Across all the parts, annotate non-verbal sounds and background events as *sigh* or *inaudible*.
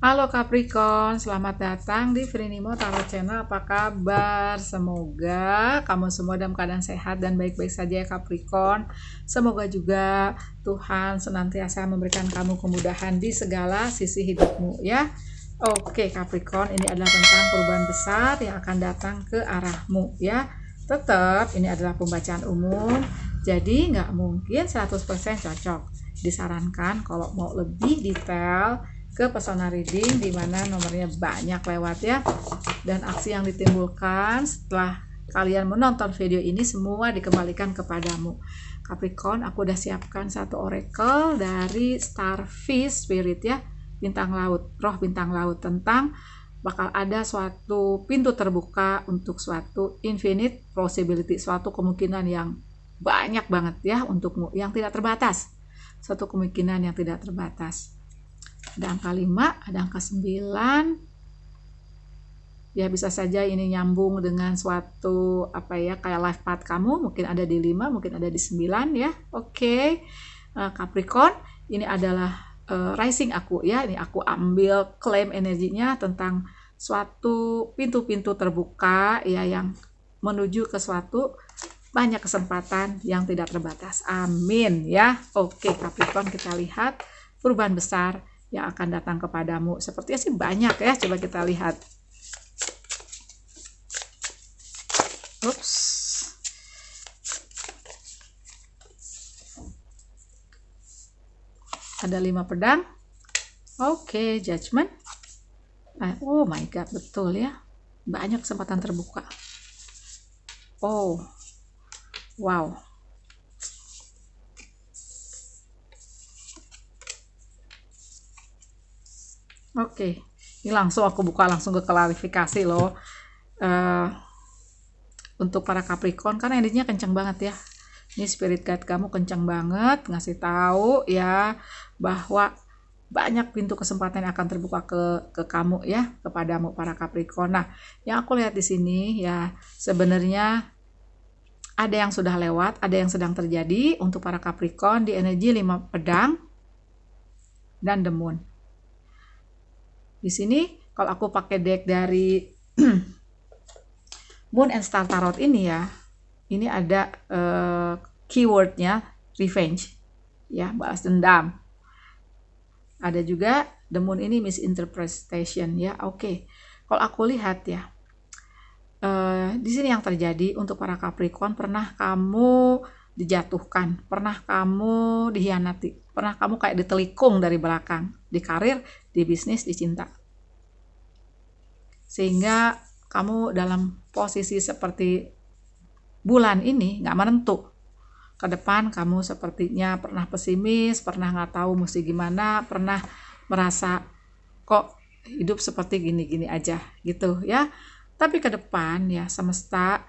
Halo Capricorn, selamat datang di Frinimo Tarot Channel. Apa kabar? Semoga kamu semua dalam keadaan sehat dan baik-baik saja ya Capricorn. Semoga juga Tuhan senantiasa memberikan kamu kemudahan di segala sisi hidupmu ya. Oke Capricorn, ini adalah tentang perubahan besar yang akan datang ke arahmu ya. Tetap ini adalah pembacaan umum, jadi nggak mungkin 100% cocok. Disarankan kalau mau lebih detail, ke pesona reading di mana nomornya banyak lewat ya dan aksi yang ditimbulkan setelah kalian menonton video ini semua dikembalikan kepadamu Capricorn aku udah siapkan satu oracle dari starfish spirit ya bintang laut roh bintang laut tentang bakal ada suatu pintu terbuka untuk suatu infinite possibility suatu kemungkinan yang banyak banget ya untukmu yang tidak terbatas satu kemungkinan yang tidak terbatas ada angka 5, ada angka 9. Ya bisa saja ini nyambung dengan suatu apa ya kayak life path kamu, mungkin ada di 5, mungkin ada di 9 ya. Oke. Okay. Eh, Capricorn, ini adalah uh, rising aku ya. Ini aku ambil klaim energinya tentang suatu pintu-pintu terbuka ya yang menuju ke suatu banyak kesempatan yang tidak terbatas. Amin ya. Oke, Capricorn kita lihat perubahan besar yang akan datang kepadamu. Sepertinya sih banyak ya, coba kita lihat. Ups. Ada lima pedang. Oke, okay, judgment. Ah, oh my God, betul ya. Banyak kesempatan terbuka. Oh, wow. Oke, okay. ini langsung aku buka langsung ke klarifikasi loh. Uh, untuk para Capricorn kan energinya kencang banget ya. Ini spirit guide kamu kencang banget ngasih tahu ya bahwa banyak pintu kesempatan yang akan terbuka ke ke kamu ya kepadamu para Capricorn. Nah, yang aku lihat di sini ya sebenarnya ada yang sudah lewat, ada yang sedang terjadi untuk para Capricorn di energi lima pedang dan demun. Di sini kalau aku pakai deck dari *clears throat* Moon and Star Tarot ini ya, ini ada uh, keywordnya revenge, ya balas dendam. Ada juga the Moon ini misinterpretation ya. Oke, okay. kalau aku lihat ya, uh, di sini yang terjadi untuk para Capricorn pernah kamu dijatuhkan, pernah kamu dihianati pernah kamu kayak ditelikung dari belakang di karir, di bisnis, di cinta. Sehingga kamu dalam posisi seperti bulan ini nggak menentu. Ke depan kamu sepertinya pernah pesimis, pernah nggak tahu mesti gimana, pernah merasa kok hidup seperti gini-gini aja gitu ya. Tapi ke depan ya semesta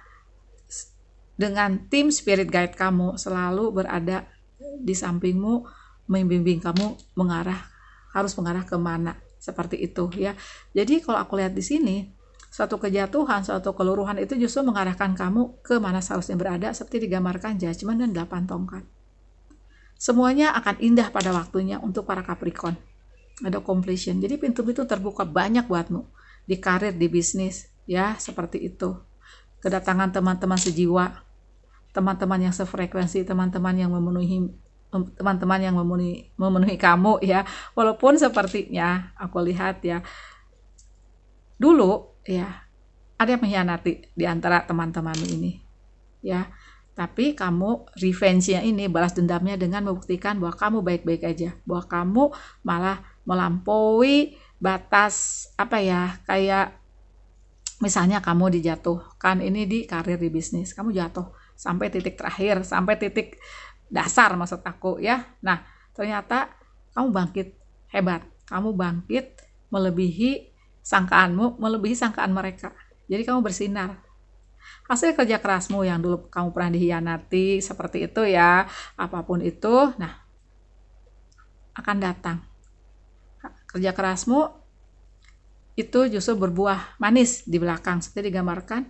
dengan tim spirit guide kamu selalu berada di sampingmu membimbing kamu mengarah harus mengarah kemana seperti itu ya. Jadi kalau aku lihat di sini suatu kejatuhan, suatu keluruhan itu justru mengarahkan kamu ke mana seharusnya berada seperti digambarkan judgment dan delapan tongkat. Semuanya akan indah pada waktunya untuk para Capricorn. Ada completion. Jadi pintu-pintu terbuka banyak buatmu di karir, di bisnis, ya seperti itu. Kedatangan teman-teman sejiwa, teman-teman yang sefrekuensi, teman-teman yang memenuhi teman-teman yang memenuhi, memenuhi kamu ya. Walaupun sepertinya aku lihat ya dulu ya ada yang mengkhianati di antara teman-temanmu ini ya. Tapi kamu revenge-nya ini balas dendamnya dengan membuktikan bahwa kamu baik-baik aja, bahwa kamu malah melampaui batas apa ya kayak misalnya kamu dijatuhkan ini di karir di bisnis kamu jatuh sampai titik terakhir, sampai titik dasar maksud aku ya. Nah, ternyata kamu bangkit hebat. Kamu bangkit melebihi sangkaanmu, melebihi sangkaan mereka. Jadi kamu bersinar. Hasil kerja kerasmu yang dulu kamu pernah dihianati seperti itu ya, apapun itu, nah akan datang. Kerja kerasmu itu justru berbuah manis di belakang. Seperti digambarkan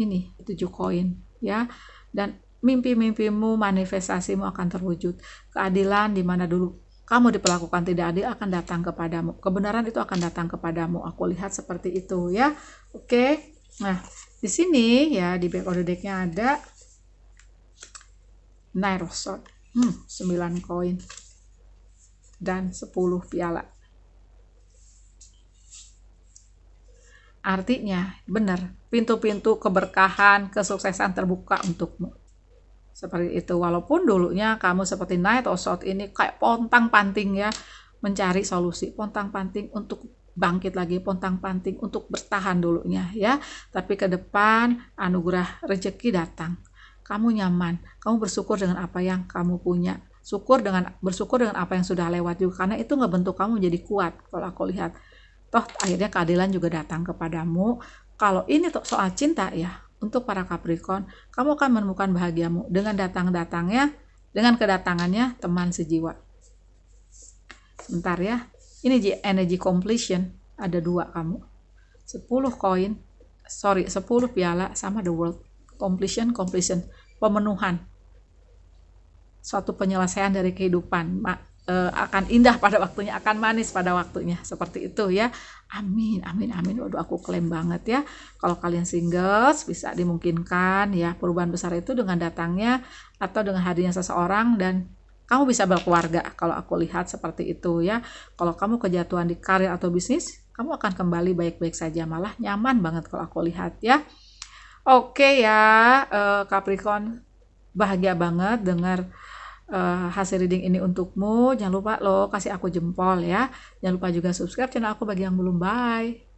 ini tujuh koin ya dan mimpi-mimpimu manifestasimu akan terwujud keadilan di mana dulu kamu diperlakukan tidak adil akan datang kepadamu kebenaran itu akan datang kepadamu aku lihat seperti itu ya oke nah di sini ya di back order decknya ada Nairosot hmm, 9 koin dan 10 piala Artinya, benar, pintu-pintu keberkahan, kesuksesan terbuka untukmu. Seperti itu, walaupun dulunya kamu seperti Night of short ini kayak pontang-panting ya, mencari solusi, pontang-panting untuk bangkit lagi pontang-panting untuk bertahan dulunya ya. Tapi ke depan anugerah rezeki datang. Kamu nyaman, kamu bersyukur dengan apa yang kamu punya. Syukur dengan bersyukur dengan apa yang sudah lewat juga karena itu ngebentuk kamu menjadi kuat kalau aku lihat toh akhirnya keadilan juga datang kepadamu kalau ini toh soal cinta ya untuk para Capricorn kamu akan menemukan bahagiamu dengan datang-datangnya dengan kedatangannya teman sejiwa sebentar ya ini energy completion ada dua kamu 10 koin sorry 10 piala sama the world completion completion pemenuhan suatu penyelesaian dari kehidupan Eh, akan indah pada waktunya, akan manis pada waktunya. Seperti itu ya. Amin, amin, amin. Waduh, aku klaim banget ya. Kalau kalian singles bisa dimungkinkan ya perubahan besar itu dengan datangnya atau dengan hadirnya seseorang dan kamu bisa berkeluarga kalau aku lihat seperti itu ya. Kalau kamu kejatuhan di karir atau bisnis, kamu akan kembali baik-baik saja malah nyaman banget kalau aku lihat ya. Oke ya, eh, Capricorn bahagia banget dengar uh, hasil reading ini untukmu. Jangan lupa lo kasih aku jempol ya. Jangan lupa juga subscribe channel aku bagi yang belum. Bye.